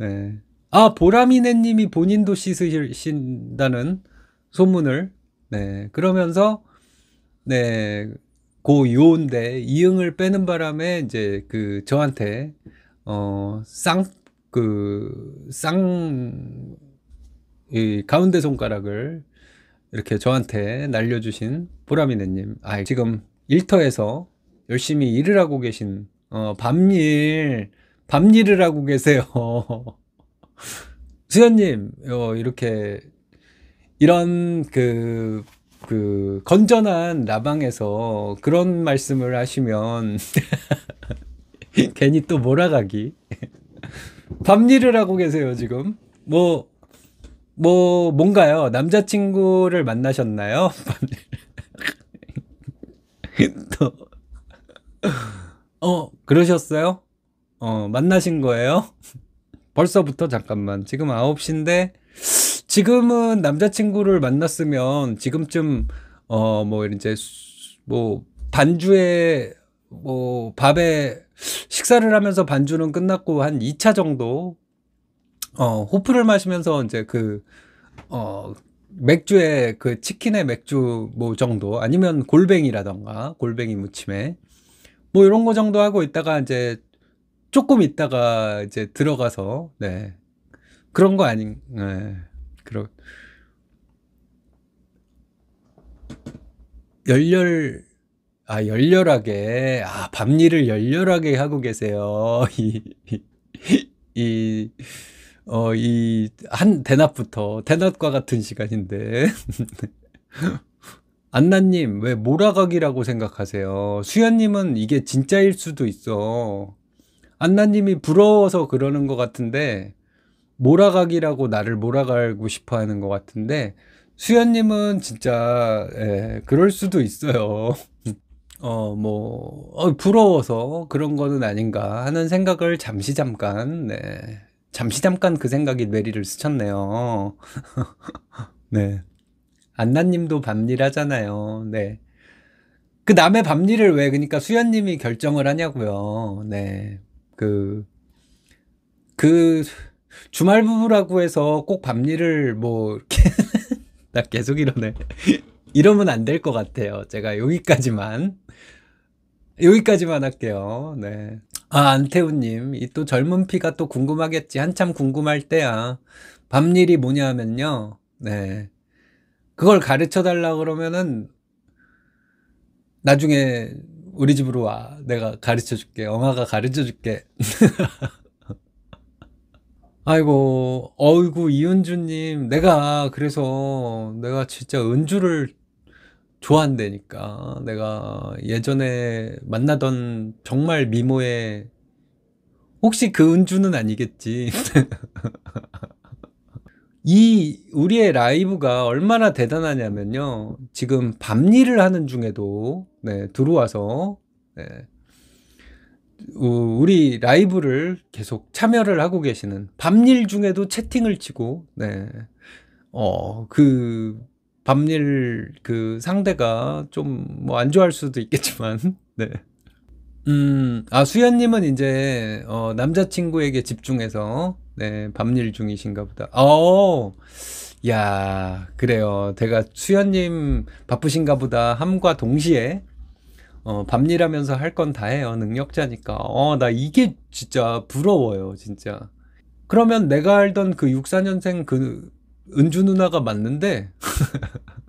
네. 아, 보라미네 님이 본인도 씻으신다는 소문을, 네. 그러면서, 네. 고 요인데, 이응을 빼는 바람에, 이제, 그, 저한테, 어, 쌍, 그, 쌍, 이 가운데 손가락을 이렇게 저한테 날려주신 보라미네님. 아, 지금 일터에서 열심히 일을 하고 계신, 어, 밤일, 밤일을 하고 계세요. 수현님, 어, 이렇게, 이런 그, 그, 건전한 라방에서 그런 말씀을 하시면, 괜히 또 몰아가기. 밤일을 하고 계세요, 지금. 뭐, 뭐, 뭔가요? 남자친구를 만나셨나요? 또, 어, 그러셨어요? 어, 만나신 거예요? 벌써부터 잠깐만. 지금 9시인데 지금은 남자친구를 만났으면 지금쯤 어 뭐 이제 뭐 반주에 뭐 밥에 식사를 하면서 반주는 끝났고 한 2차 정도 어 호프를 마시면서 이제 그 어 맥주에 그 치킨에 맥주 뭐 정도 아니면 골뱅이라던가 골뱅이 무침에 뭐 이런 거 정도 하고 있다가 이제 조금 있다가 이제 들어가서 네 그런 거 아닌 네 그런 열렬 아 열렬하게 아 밤일을 열렬하게 하고 계세요 이어이한 대낮부터 대낮과 같은 시간인데 안나님 왜 몰아가기라고 생각하세요 수현님은 이게 진짜일 수도 있어 안나님이 부러워서 그러는 것 같은데 몰아가기라고 나를 몰아가고 싶어 하는 것 같은데 수연님은 진짜 예, 그럴 수도 있어요. 어, 뭐, 어, 부러워서 그런 거는 아닌가 하는 생각을 잠시 잠깐, 네. 잠시 잠깐 그 생각이 뇌리를 스쳤네요. 네. 안나님도 밤일 하잖아요. 네. 그 남의 밤일을 왜, 그니까 수연님이 결정을 하냐고요. 네. 그, 그 주말 부부라고 해서 꼭 밤일을 뭐, 이렇게. 나 계속 이러네. 이러면 안 될 것 같아요. 제가 여기까지만. 여기까지만 할게요. 네. 아, 안태우님. 이 또 젊은 피가 또 궁금하겠지. 한참 궁금할 때야. 밤일이 뭐냐 하면요. 네. 그걸 가르쳐 달라 그러면은 나중에 우리 집으로 와. 내가 가르쳐 줄게. 엄마가 가르쳐 줄게. 아이고, 어이구, 이은주님. 내가, 그래서, 내가 진짜 은주를 좋아한다니까. 내가 예전에 만나던 정말 미모의, 혹시 그 은주는 아니겠지. 이 우리의 라이브가 얼마나 대단하냐면요. 지금 밤 일을 하는 중에도 네, 들어와서 네, 우리 라이브를 계속 참여를 하고 계시는 밤일 중에도 채팅을 치고 네. 어, 그 밤일 그 상대가 좀 뭐 안 좋아할 수도 있겠지만 네. 음, 아 수현 님은 이제 어 남자친구에게 집중해서 네, 밤일 중이신가 보다. 어, 야, 그래요. 제가 수현님 바쁘신가 보다 함과 동시에 어, 밤일하면서 할 건 다 해요. 능력자니까. 어, 나 이게 진짜 부러워요, 진짜. 그러면 내가 알던 그 64년생 그 은주 누나가 맞는데